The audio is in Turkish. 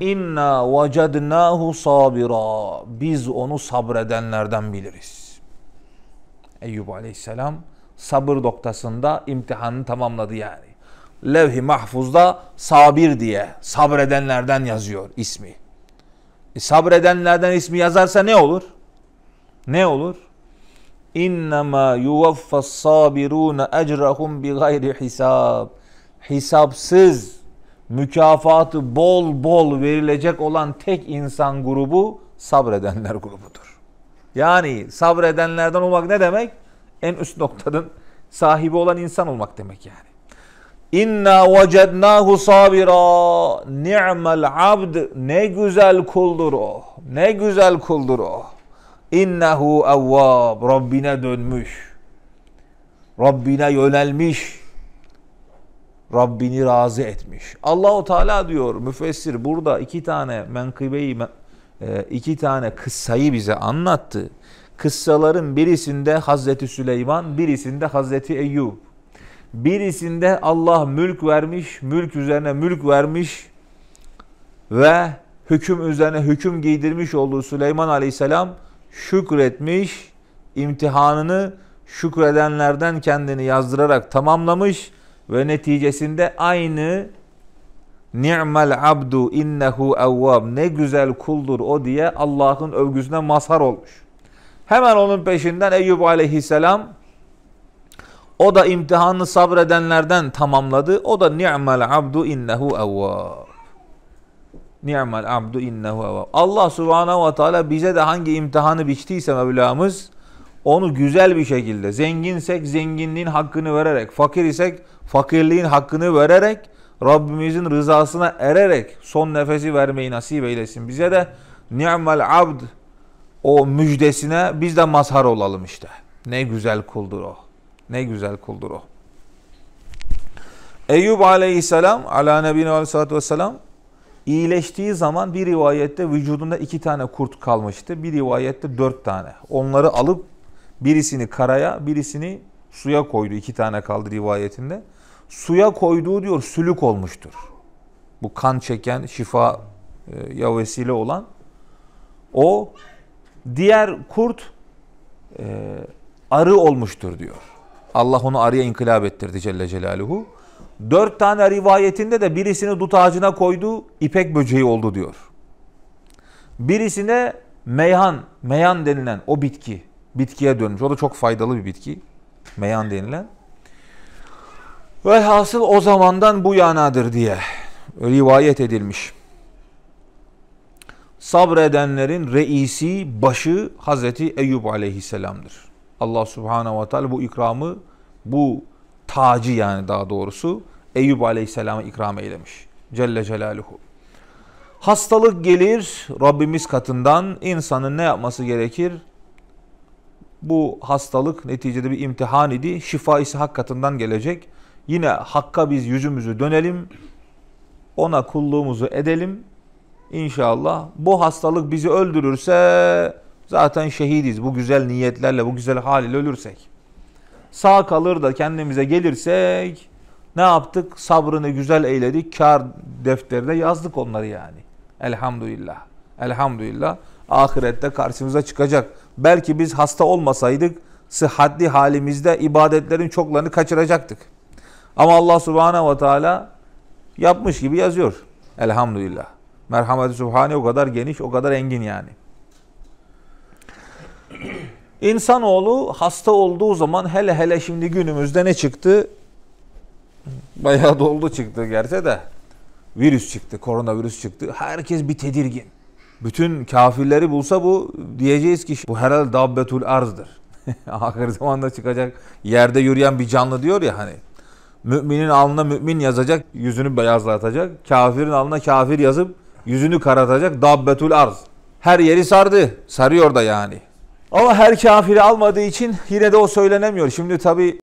İnna vecednahu sabira. Biz onu sabredenlerden biliriz. Eyyub aleyhisselam sabır noktasında imtihanını tamamladı yani. Levh-i mahfuzda sabir diye sabredenlerden yazıyor ismi. E sabredenlerden ismi yazarsa ne olur? Ne olur? İnnemâ yuvaffas sabirûne ecrahum bi gayri hisab. Hisapsız mükafatı bol bol verilecek olan tek insan grubu sabredenler grubudur. Yani sabredenlerden olmak ne demek? En üst noktanın sahibi olan insan olmak demek yani. İnna vecednahu sabira ni'mel abd ne güzel kuldur o. Ne güzel kuldur o. İnnehu evvab Rabbine dönmüş. Rabbine yönelmiş Rabbini razı etmiş. Allahu Teala diyor müfessir burada iki tane menkıbeyi e, iki tane kıssayı bize anlattı. Kıssaların birisinde Hazreti Süleyman, birisinde Hazreti Eyüp, Birisinde Allah mülk vermiş, mülk üzerine mülk vermiş ve hüküm üzerine hüküm giydirmiş olduğu Süleyman Aleyhisselam şükretmiş, imtihanını şükredenlerden kendini yazdırarak tamamlamış ve neticesinde aynı ni'mel abdu innehu evvab ne güzel kuldur o diye Allah'ın övgüsüne mazhar olmuş. Hemen onun peşinden Eyüp aleyhisselam o da imtihanını sabredenlerden tamamladı. O da ni'mel abdu innehu evvab. Ni'mel abdu innehu evvab. Allah subhanahu ve teala bize de hangi imtihanı biçtiyse Mevlamız onu güzel bir şekilde zenginsek zenginliğin hakkını vererek, fakir isek fakirliğin hakkını vererek Rabbimizin rızasına ererek son nefesi vermeyi nasip eylesin. Bize de ni'mel abd o müjdesine biz de mazhar olalım işte. Ne güzel kuldur o. Ne güzel kuldur o. Eyüp aleyhisselam ala nebine aleyhissalatü vesselam iyileştiği zaman bir rivayette vücudunda iki tane kurt kalmıştı. Bir rivayette dört tane. Onları alıp Birisini karaya, birisini suya koydu. İki tane kaldı rivayetinde. Suya koyduğu diyor sülük olmuştur. Bu kan çeken, şifa e, ya vesile olan. O diğer kurt e, arı olmuştur diyor. Allah onu arıya inkılap ettirdi Celle Celaluhu. Dört tane rivayetinde de birisini dut ağacına koydu, ipek böceği oldu diyor. Birisine meyhan, meyan denilen o bitki bitkiye dönmüş. O da çok faydalı bir bitki. Meyan denilen. Velhasıl o zamandan bu yanadır diye rivayet edilmiş. Sabredenlerin reisi, başı Hazreti Eyüp aleyhisselamdır. Allah subhanahu ve teala bu ikramı, bu tacı yani daha doğrusu Eyüp aleyhisselama ikram eylemiş. Celle celaluhu. Hastalık gelir Rabbimiz katından insanın ne yapması gerekir? Bu hastalık neticede bir imtihan idi. Şifa ise hak katından gelecek. Yine hakka biz yüzümüzü dönelim. Ona kulluğumuzu edelim. İnşallah bu hastalık bizi öldürürse zaten şehidiz. Bu güzel niyetlerle, bu güzel haliyle ölürsek. Sağ kalır da kendimize gelirsek ne yaptık? Sabrını güzel eyledik. Kar defterine yazdık onları yani. Elhamdülillah elhamdülillah ahirette karşımıza çıkacak. Belki biz hasta olmasaydık sıhhatli halimizde ibadetlerin çoklarını kaçıracaktık. Ama Allah subhanehu ve teala yapmış gibi yazıyor. Elhamdülillah. Merhameti Subhani o kadar geniş, o kadar engin yani. İnsanoğlu hasta olduğu zaman hele hele şimdi günümüzde ne çıktı? Bayağı doldu çıktı gerçi de. Virüs çıktı, koronavirüs çıktı. Herkes bir tedirgin bütün kafirleri bulsa bu diyeceğiz ki bu herhalde dabbetul arzdır. Ahir zamanda çıkacak yerde yürüyen bir canlı diyor ya hani. Müminin alnına mümin yazacak, yüzünü beyazlatacak. Kafirin alnına kafir yazıp yüzünü karatacak dabbetul arz. Her yeri sardı. Sarıyor da yani. Ama her kafiri almadığı için yine de o söylenemiyor. Şimdi tabii